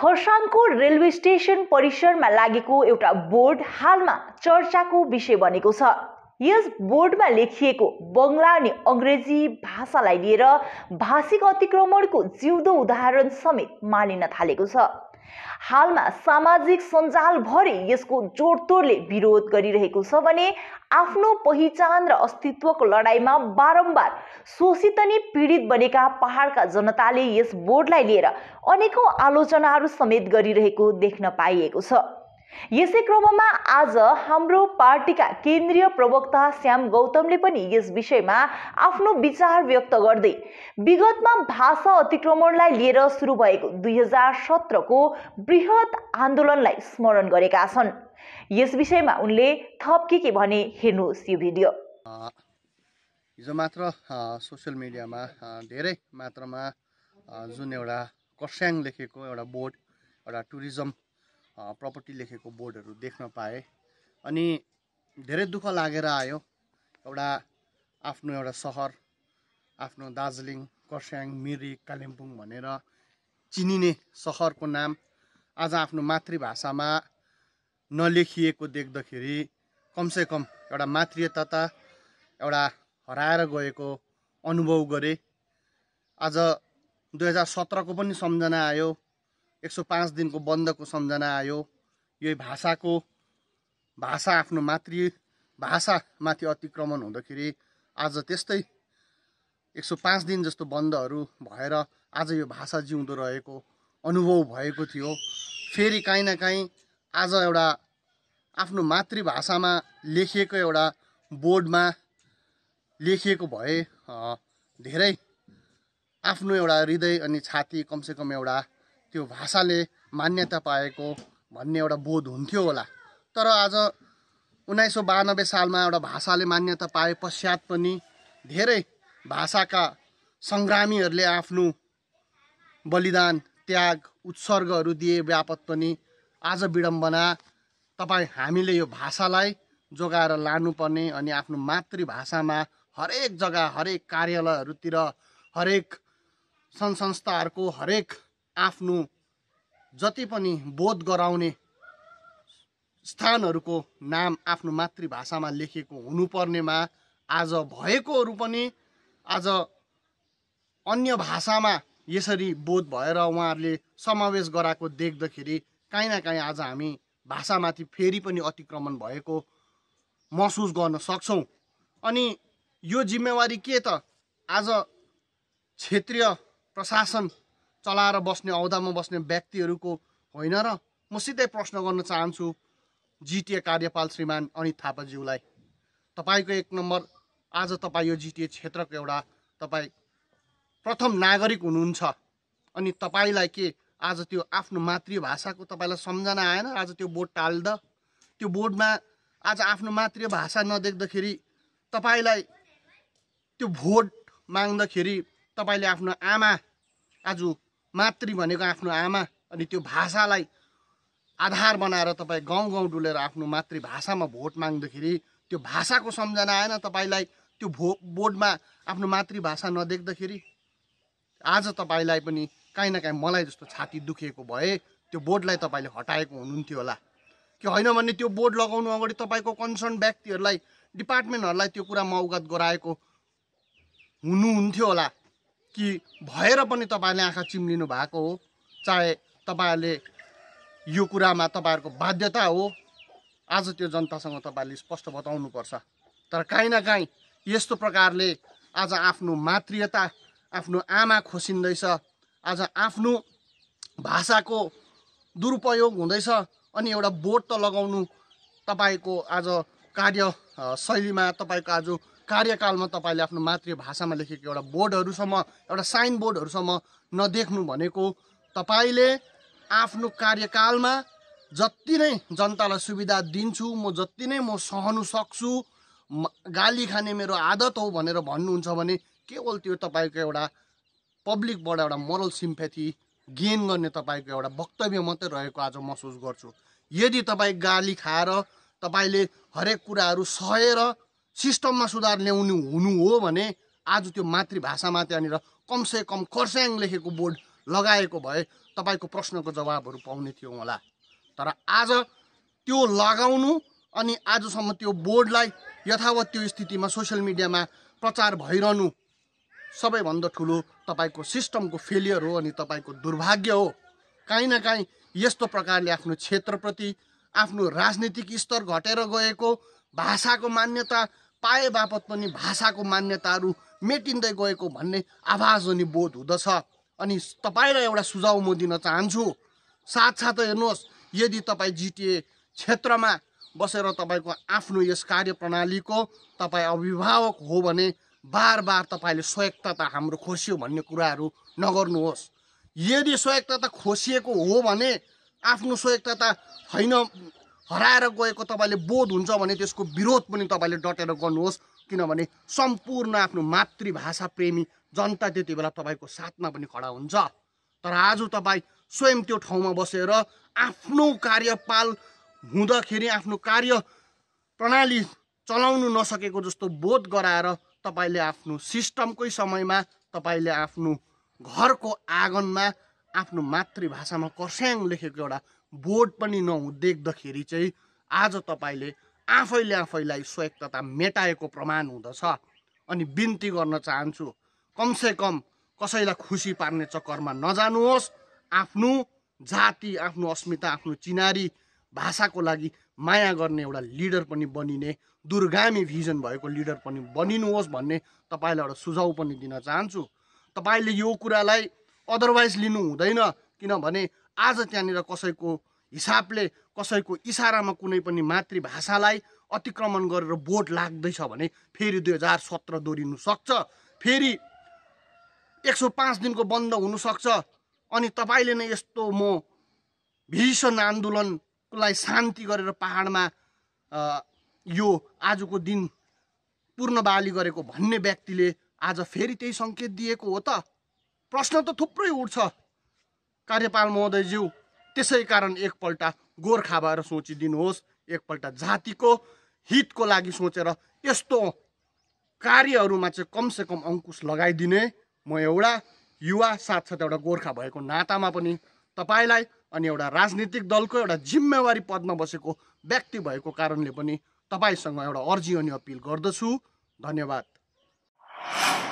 खरसाङको railway station परिसरमा लागेको एउटा बोर्ड हालमा चर्चाको विषय बनेको छ यस बोर्डमा लेखिएको बङ्गला अनि अङ्ग्रेजी भाषालाई लिएर भाषिक अतिक्रमणको जिउँदो उदाहरण समेत मानिन थालेको छ हालमा सामाजिक सञ्जालभरि यसको जोडतोडले विरोध गरिरहेको छ भने आफ्नो पहिचान र अस्तित्वको लडाइँमा बारम्बार शोषित अनि पीडित बनेका पहाडका जनताले यस बोर्डलाई लिएर अनेकौँ आलोचनाहरू समेत गरिरहेको देख्न पाइएको छ यसै क्रममा आज हाम्रो पार्टीका केन्द्रीय प्रवक्ता श्याम गौतमले पनि यस विषयमा आफ्नो विचार व्यक्त गर्दै विगतमा भाषा अतिक्रमणलाई लिएर सुरु भएको दुई हजार सत्रको बृहत आन्दोलनलाई स्मरण गरेका छन् यस विषयमा उनले थप के के भने हेर्नुहोस् यो भिडियो हिजो मात्र सोसियल मिडियामा धेरै मात्रामा जुन एउटा कर्स्याङ लेखेको एउटा बोर्ड एउटा टुरिज्म प्रपर्टी लेखेको बोर्डहरू देख्न पाएँ अनि धेरै दुःख लागेर आयो एउटा आफ्नो एउटा सहर आफ्नो दार्जिलिङ खरसाङ मिरिक कालिम्पोङ भनेर चिनिने सहरको नाम आज आफ्नो मातृभाषामा नलेखिएको देख्दाखेरि कमसेकम एउटा मातृयता एउटा हराएर गएको अनुभव गरे आज दुई हजार सत्रको पनि सम्झना आयो एक सौ पाँच दिनको बन्दको सम्झना आयो यो भाषाको भाषा आफ्नो मातृ भाषामाथि अतिक्रमण हुँदाखेरि आज त्यस्तै एक सौ पाँच दिन जस्तो बन्दहरू भएर आज यो भाषा जिउँदो रहेको अनुभव भएको थियो फेरि काहीँ न काहीँ आज एउटा आफ्नो मातृभाषामा लेखिएको एउटा बोर्डमा लेखिएको भए धेरै आफ्नो एउटा हृदय अनि छाती कमसेकम एउटा त्यो भाषाले मान्यता पाएको भन्ने एउटा बोध हुन्थ्यो होला तर आज उन्नाइस सौ बयानब्बे सालमा एउटा भाषाले मान्यता पाए पश्चात पनि धेरै भाषाका सङ्ग्रामीहरूले आफ्नो बलिदान त्याग उत्सर्गहरू दिए व्यापत पनि आज विडम्बना तपाईँ हामीले यो भाषालाई जोगाएर लानुपर्ने अनि आफ्नो मातृभाषामा हरेक जग्गा हरेक कार्यालयहरूतिर हरेक सङ्घ संस्थाहरूको हरेक आफ्नो जति पनि बोध गराउने स्थानहरूको नाम आफ्नो मातृभाषामा लेखेको हुनुपर्नेमा आज भएकोहरू पनि आज अन्य भाषामा यसरी बोध भएर उहाँहरूले समावेश गराएको देख्दाखेरि काहीँ न काहीँ आज हामी भाषामाथि फेरि पनि अतिक्रमण भएको महसुस गर्न सक्छौँ अनि यो जिम्मेवारी के त आज क्षेत्रीय प्रशासन चलाएर बस्ने औदामा बस्ने व्यक्तिहरूको होइन र म सिधै प्रश्न गर्न चाहन्छु जिटिए कार्यपाल श्रीमान अनित थापाज्यूलाई तपाईँको एक नम्बर आज तपाईँ यो जिटिए क्षेत्रको एउटा तपाईँ प्रथम नागरिक हुनुहुन्छ अनि तपाईँलाई के आज त्यो आफ्नो मातृभाषाको तपाईँलाई सम्झना आएन आज त्यो बोर्ड टाल्दा त्यो बोर्डमा आज आफ्नो मातृभाषा नदेख्दाखेरि तपाईँलाई त्यो भोट माग्दाखेरि तपाईँले आफ्नो आमा आज मातृ भनेको आफ्नो आमा अनि त्यो भाषालाई आधार बनाएर तपाईँ गाउँ गाउँ डुलेर आफ्नो मातृभाषामा भोट माग्दाखेरि त्यो भाषाको सम्झना आएन तपाईँलाई त्यो भो बोर्डमा आफ्नो मातृभाषा नदेख्दाखेरि आज तपाईँलाई पनि काहीँ न काहीँ मलाई जस्तो छाती दुखेको भए त्यो बोर्डलाई तपाईँले हटाएको हुनुहुन्थ्यो होला कि होइन भने त्यो बोर्ड लगाउनु अगाडि तपाईँको कन्सर्न व्यक्तिहरूलाई डिपार्टमेन्टहरूलाई त्यो कुरामा अवगत गराएको हुनुहुन्थ्यो होला कि भएर पनि तपाईँहरूले आँखा चिम्लिनु भएको हो चाहे तपाईँहरूले यो कुरामा तपाईँहरूको बाध्यता हो आज त्यो जनतासँग तपाईँहरूले स्पष्ट बताउनुपर्छ तर काहीँ न काहीँ यस्तो प्रकारले आज आफ्नो मातृयता आफ्नो आमा खोसिँदैछ आज आफ्नो भाषाको दुरुपयोग हुँदैछ अनि एउटा बोट त लगाउनु तपाईँको आज कार्य शैलीमा तपाईँको आज कार्यकालमा तपाईँले आफ्नो मातृभाषामा लेखेको एउटा बोर्डहरूसम्म एउटा साइन बोर्डहरूसम्म नदेख्नु भनेको तपाईँले आफ्नो कार्यकालमा जति नै जनतालाई सुविधा दिन्छु म जति नै म सहनु सक्छु गाली खाने मेरो आदत हो भनेर भन्नुहुन्छ भने केवल त्यो तपाईँको एउटा पब्लिकबाट एउटा मोरल सिम्पेथी गेन गर्ने तपाईँको एउटा वक्तव्य मात्रै रहेको आज महसुस गर्छु यदि तपाईँ गाली खाएर तपाईँले हरेक कुराहरू सहेर सिस्टममा सुधार ल्याउनु हुनु हो भने आज त्यो मातृभाषामा त्यहाँनिर कमसे कम खर्स्याङ लेखेको बोर्ड लगाएको भए तपाईँको प्रश्नको जवाबहरू पाउने थियो होला तर आज त्यो लगाउनु अनि आजसम्म त्यो बोर्डलाई यथावत त्यो स्थितिमा सोसियल मिडियामा प्रचार भइरहनु सबैभन्दा ठुलो तपाईँको सिस्टमको फेलियर हो अनि तपाईँको दुर्भाग्य हो काहीँ न काहीँ यस्तो प्रकारले आफ्नो क्षेत्रप्रति आफ्नो राजनीतिक स्तर घटेर गएको भाषाको मान्यता पाए बापत पनि भाषाको मान्यताहरू मेटिँदै गएको भन्ने आवाज अनि बोध हुँदछ अनि तपाईँलाई एउटा सुझाव म दिन चाहन्छु साथसाथै हेर्नुहोस् यदि तपाईँ जिटिए क्षेत्रमा बसेर तपाईँको आफ्नो यस कार्यप्रणालीको तपाईँ अभिभावक हो भने बार बार तपाईँले स्वायत्तता हाम्रो खोसियो भन्ने कुराहरू नगर्नुहोस् यदि स्वायत्तता खोसिएको हो भने आफ्नो स्वयक्तता होइन हराएर गएको तपाईँले बोध हुन्छ भने त्यसको विरोध पनि तपाईँले डटेर गर्नुहोस् किनभने सम्पूर्ण आफ्नो मातृभाषा प्रेमी जनता त्यति बेला तपाईँको साथमा पनि खडा हुन्छ तर आज तपाईँ स्वयं त्यो ठाउँमा बसेर आफ्नो कार्यपाल हुँदाखेरि आफ्नो कार्य प्रणाली चलाउनु नसकेको जस्तो बोध गराएर तपाईँले आफ्नो सिस्टमकै समयमा तपाईँले आफ्नो घरको आँगनमा आफ्नो मातृभाषामा कर्स्याङ लेखेको एउटा बोर्ड पनि देख्दाखेरि चाहिँ आज तपाईँले आफैले आफैलाई स्वयक्तता मेटाएको प्रमाण हुँदछ अनि बिन्ती गर्न चाहन्छु कमसेकम कसैलाई खुसी पार्ने चक्करमा नजानुहोस् आफ्नो जाति आफ्नो अस्मिता आफ्नो चिनारी भाषाको लागि माया गर्ने एउटा लिडर पनि बनिने दुर्गामी भिजन भएको लिडर पनि बनिनुहोस् भन्ने तपाईँलाई एउटा सुझाउ पनि दिन चाहन्छु तपाईँले यो कुरालाई अदरवाइज लिनु हुँदैन किनभने आज त्यहाँनिर कसैको हिसाबले कसैको इसारामा कुनै पनि मातृभाषालाई अतिक्रमण गरेर बोट लाग्दैछ भने फेरि दुई हजार सत्र दोहोरिनु सक्छ फेरि एक सौ पाँच दिनको बन्द हुनसक्छ अनि तपाईँले नै यस्तो म भीषण आन्दोलनलाई शान्ति गरेर पाहाडमा यो आजको दिन पूर्ण बाली गरेको भन्ने व्यक्तिले आज फेरि त्यही सङ्केत दिएको हो त प्रश्न त थुप्रै उठ्छ कार्यपाल महोदयज्यू त्यसै कारण एकपल्ट गोर्खा भएर सोचिदिनुहोस् एकपल्ट जातिको हितको लागि सोचेर यस्तो कार्यहरूमा चाहिँ कमसेकम अङ्कुश लगाइदिने म एउटा युवा साथसाथै एउटा गोर्खा भएको नातामा पनि तपाईँलाई अनि एउटा राजनीतिक दलको एउटा जिम्मेवारी पदमा बसेको व्यक्ति भएको कारणले पनि तपाईँसँग एउटा अर्जी अनि अपिल गर्दछु धन्यवाद